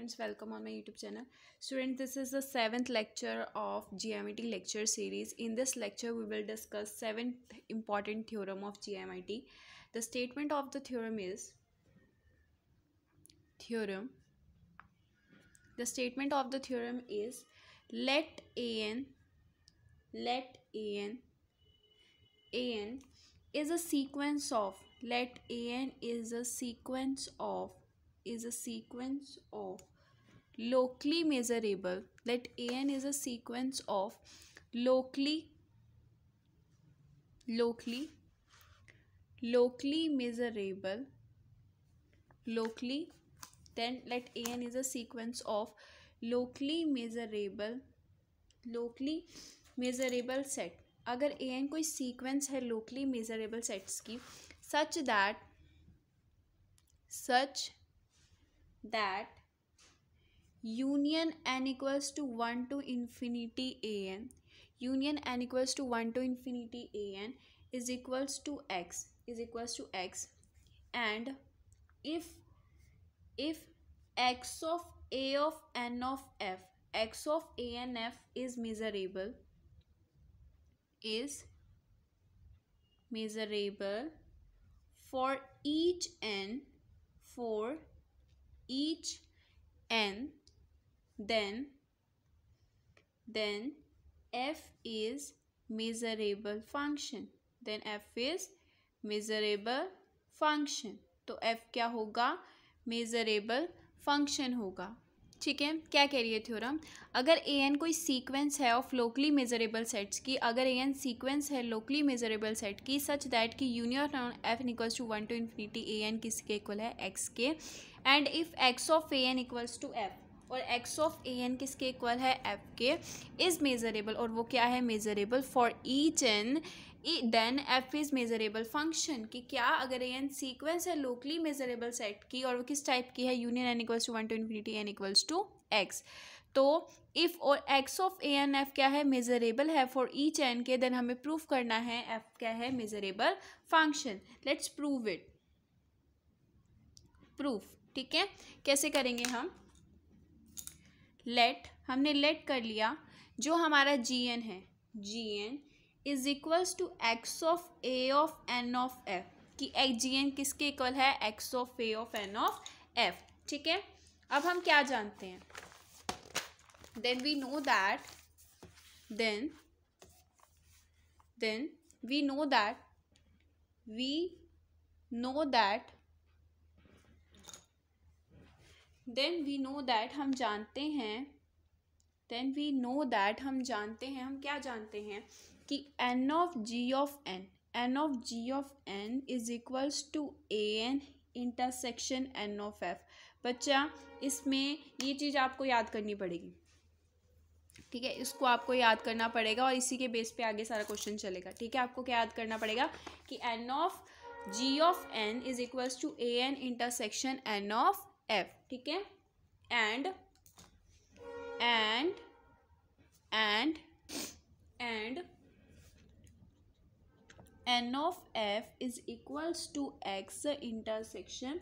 students welcome on my youtube channel students this is the seventh lecture of gmit lecture series in this lecture we will discuss seventh important theorem of gmit the statement of the theorem is theorem the statement of the theorem is let an let an an is a sequence of let an is a sequence of is a sequence of locally measurable let an is a sequence of locally locally locally measurable locally then let an is a sequence of locally measurable locally measurable set अगर A N कोई sequence है locally measurable sets की such that such that union n equals to 1 to infinity an union n equals to 1 to infinity an is equals to x is equals to x and if if x of a of n of f x of a n f is measurable is measurable for each n for each n then then f is measurable function then f is measurable function तो f क्या होगा measurable function होगा ठीक है क्या कह रही है थ्योरम अगर ए एन कोई सीक्वेंस है ऑफ लोकली मेजरेबल सेट्स की अगर ए एन सीक्वेंस है लोकली मेजरेबल सेट की सच दैट कि union on F equals to one to infinity A N किसके इक्वल है एक्स के and if X of A N equals to F और x of A N किसके equal है F के is measurable और वो क्या है measurable for each N then F is measurable function कि क्या अगर ए एन सीक्वेंस है लोकली मेज़रेबल सेट की और वो किस टाइप की है union N equals to one to infinity N equals to X तो इफ़ और X of A N F क्या है मेज़रेबल है फॉर ईच एन के देन हमें प्रूव करना है एफ क्या है measurable function let's prove it proof ठीक है कैसे करेंगे हम लेट हमने लेट कर लिया जो हमारा जी एन है G N is equals to X of A of N of F कि जी एन किसके इक्वल है X of A of N of F ठीक है अब हम क्या जानते हैं then we know that then then we know that we know that then we know that हम जानते हैं देन वी नो दैट हम जानते हैं हम क्या जानते हैं कि N of G of N N of G of N is equals to A N intersection N of F बच्चा इसमें ये चीज़ आपको याद करनी पड़ेगी ठीक है इसको आपको याद करना पड़ेगा और इसी के बेस पे आगे सारा क्वेश्चन चलेगा ठीक है आपको क्या याद करना पड़ेगा कि N of G of N is equals to A N intersection N of F ठीक है and and and and N of F is equals to X intersection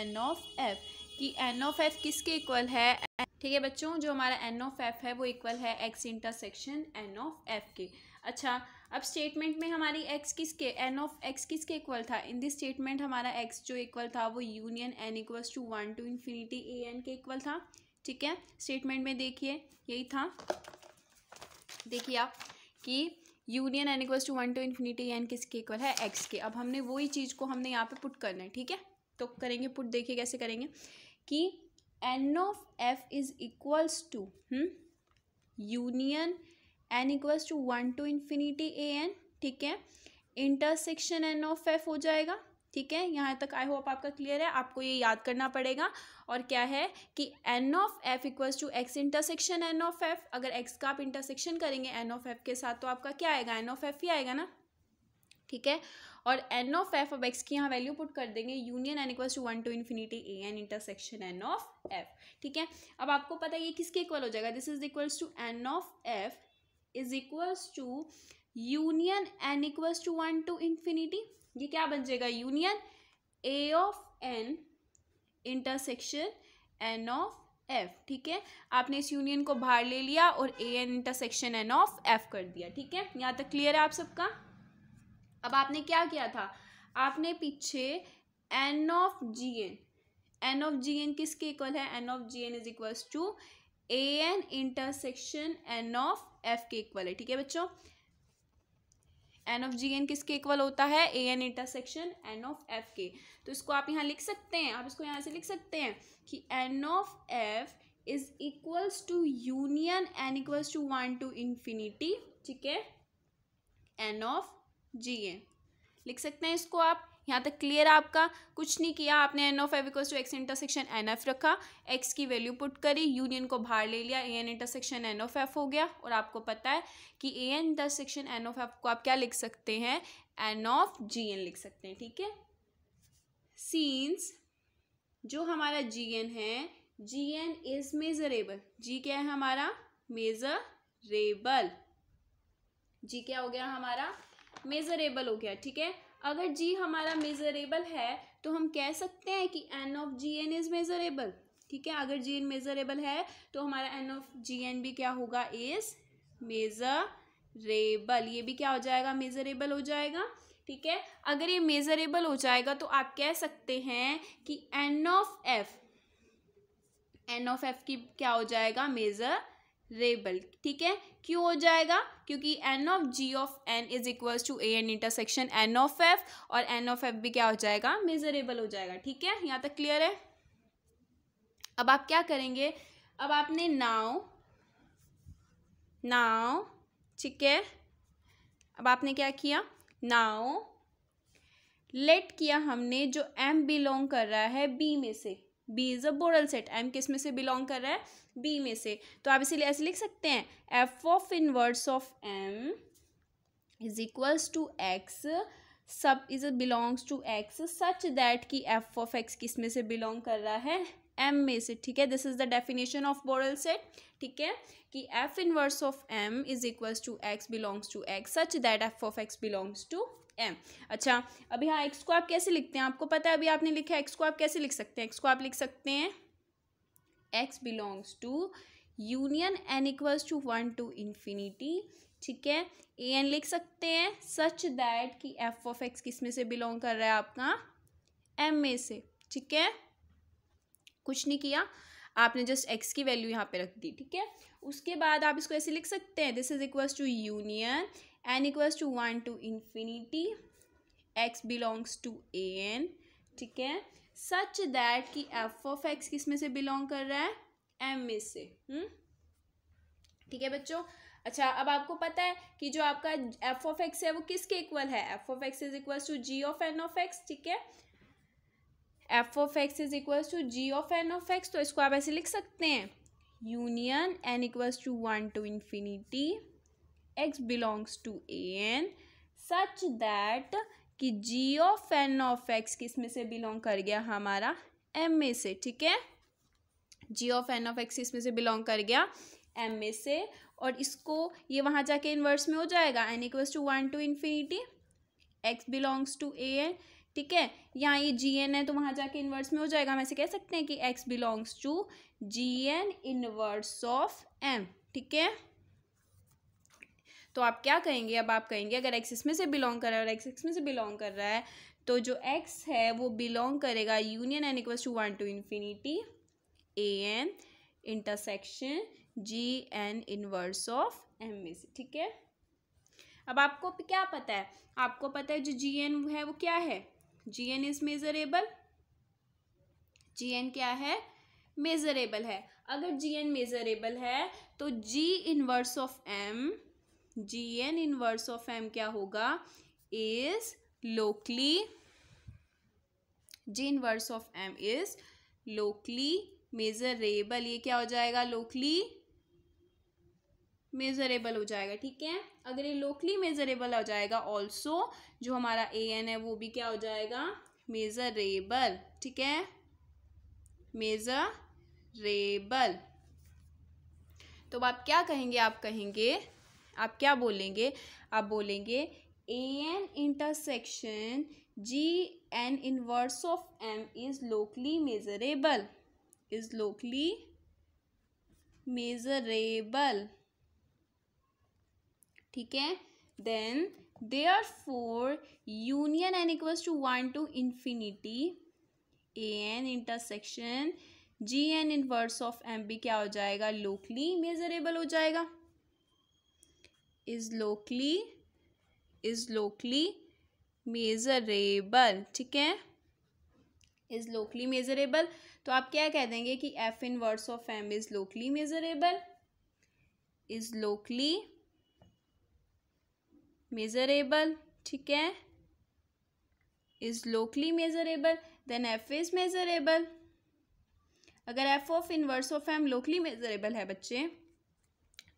N of F कि एन ऑफ एफ किसके equal है ठीक है बच्चों जो हमारा एन ऑफ एफ है वो इक्वल है X intersection N of F के अच्छा अब स्टेटमेंट में हमारी एक्स किसके एन ऑफ एक्स किसके इक्वल था इन दिस स्टेटमेंट हमारा एक्स जो इक्वल था वो union N equals to one to infinity A N के इक्वल था ठीक है स्टेटमेंट में देखिए यही था देखिए आप कि union N equals to one to infinity N किसके इक्वल है एक्स के अब हमने वही चीज़ को हमने यहाँ पे पुट करना है ठीक है तो करेंगे पुट देखिए कैसे करेंगे कि N of F is equals to union N equals to one to infinity A N ठीक है इंटरसेक्शन एन ऑफ एफ हो जाएगा ठीक है यहाँ तक आई होप आपका क्लियर है आपको ये याद करना पड़ेगा और क्या है कि N of F equals to X intersection N of F अगर एक्स का आप इंटरसेक्शन करेंगे एन ऑफ एफ के साथ तो आपका क्या आएगा एन ऑफ एफ ही आएगा ना ठीक है और एन ऑफ एफ अब एक्स की यहाँ वैल्यू पुट कर देंगे union N equals to one to infinity A N intersection N of F ठीक है अब आपको पता है ये किसके इक्वल हो जाएगा this is equals to N of F is equals to union N equals to one to infinity ये क्या बन जाएगा union A of N intersection N of F ठीक है आपने इस यूनियन को बाहर ले लिया और A N intersection N of F कर दिया ठीक है यहाँ तक क्लियर है आप सबका अब आपने क्या किया था आपने पीछे N of G N N of G N किसके इक्वल है N of G N is equals to A N intersection N of F के इक्वल है ठीक है बच्चों एन ऑफ जी एन किसके इक्वल होता है A N intersection N of F के तो इसको आप यहाँ लिख सकते हैं आप इसको यहाँ से लिख सकते हैं कि N of F is equals to union N equals to one to infinity ठीक है एन ऑफ जी एन लिख सकते हैं इसको आप यहाँ तक क्लियर आपका कुछ नहीं किया आपने N of equals to X intersection N F रखा एक्स की वैल्यू पुट करी यूनियन को बाहर ले लिया A N intersection N of F हो गया और आपको पता है कि A N intersection N of F को आप क्या लिख सकते हैं एन ऑफ जी एन लिख सकते हैं ठीक है सीन्स जो हमारा जी एन है G N is measurable G क्या है हमारा मेजरेबल जी क्या हो गया हमारा मेजरेबल हो गया ठीक है अगर जी हमारा मेज़रेबल है तो हम कह सकते हैं कि N of G N is measurable ठीक है अगर जी एन मेज़रेबल है तो हमारा एन ऑफ जी एन भी क्या होगा इज़ मेज़रेबल ये भी क्या हो जाएगा मेज़रेबल हो जाएगा ठीक है अगर ये मेज़रेबल हो जाएगा तो आप कह सकते हैं कि N of F N of F की क्या हो जाएगा मेज़र रेबल ठीक है क्यों हो जाएगा क्योंकि N of G of N is equals to A N intersection N of F और एन ऑफ एफ भी क्या हो जाएगा मेजरेबल हो जाएगा ठीक है यहाँ तक क्लियर है अब आप क्या करेंगे अब आपने नाव नाव ठीक है अब आपने क्या किया नाव लेट किया हमने जो एम बिलोंग कर रहा है बी में से B is a Borel set M किस में से बिलोंग कर रहा है बी में से तो आप इसीलिए ऐसे लिख सकते हैं F of inverse of M is equals to X सब is belongs to X such that कि एफ ऑफ एक्स किस में से बिलोंग कर रहा है एम में से ठीक है this is the definition of Borel set ठीक है कि F inverse of M is equals to X belongs to X such that F of X belongs to M अच्छा अभी हाँ एक्स को आप कैसे लिखते हैं आपको पता है अभी आपने लिखा एक्स को आप कैसे लिख सकते हैं एक्स को आप लिख सकते हैं X belongs to union N equals to one to infinity ठीक है ए एन लिख सकते हैं सच दैट कि एफ ऑफ एक्स किस में से बिलोंग कर रहा है आपका एम में से ठीक है कुछ नहीं किया आपने जस्ट एक्स की वैल्यू यहाँ पे रख दी ठीक है उसके बाद आप इसको ऐसे लिख सकते हैं this is equals to union N equals to one to infinity X belongs to A N ठीक है सच दैट कि एफ ऑफ एक्स किस में से बिलोंग कर रहा है एम में से हम्म? ठीक है बच्चों अच्छा अब आपको पता है कि जो आपका एफ ऑफ एक्स है वो किसके इक्वल है F of X is equal to G of N of X ठीक है F of X is equal to G of N of X तो इसको आप ऐसे लिख सकते हैं union N equals to one to infinity x to A N such that कि G of N of X किस में से बिलोंग कर गया हमारा एम ए से ठीक है G of N of X किस में से बिलोंग कर गया एम ए से और इसको ये वहाँ जाके इन्वर्स में हो जाएगा N equals to one to infinity X belongs to A N ठीक है यहाँ ये जी एन है तो वहाँ जाके इन्वर्स में हो जाएगा हम ऐसे कह सकते हैं कि X belongs to G N inverse of M ठीक है तो आप क्या कहेंगे अब आप कहेंगे अगर एक्स इसमें से बिलोंग कर रहा है और एक्स इसमें से बिलोंग कर रहा है तो जो एक्स है वो बिलोंग करेगा union N equals to one to infinity A N intersection G N inverse of M A ठीक है अब आपको क्या पता है आपको पता है जो जी एन है वो क्या है G N is measurable G N क्या है मेज़रेबल है अगर जी एन मेज़रेबल है तो G inverse of M G N inverse of M क्या होगा is locally G inverse of M is locally measurable ये क्या हो जाएगा लोकली मेजरेबल हो जाएगा ठीक है अगर ये लोकली मेजरेबल हो जाएगा ऑल्सो जो हमारा ए एन है वो भी क्या हो जाएगा मेजरेबल ठीक है मेजरेबल तो आप क्या कहेंगे आप कहेंगे आप क्या बोलेंगे आप बोलेंगे A N intersection G N inverse of M is locally measurable is locally measurable ठीक है then they are for union N equals to one to infinity A N intersection G N inverse of M भी क्या हो जाएगा locally measurable हो जाएगा is locally is locally measurable ठीक है इज़ लोकली मेज़रेबल तो आप क्या कह देंगे कि F inverse of M is locally measurable is locally measurable ठीक है is locally measurable then F is measurable अगर F of inverse of M locally measurable है बच्चे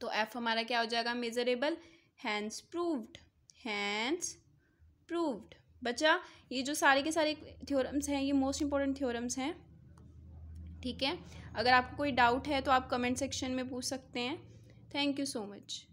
तो एफ हमारा क्या हो जाएगा measurable hence proved hence proved बच्चा ये जो सारे के सारे थ्योरम्स हैं ये मोस्ट इंपॉर्टेंट थ्योरम्स हैं ठीक है अगर आपको कोई डाउट है तो आप कमेंट सेक्शन में पूछ सकते हैं थैंक यू सो मच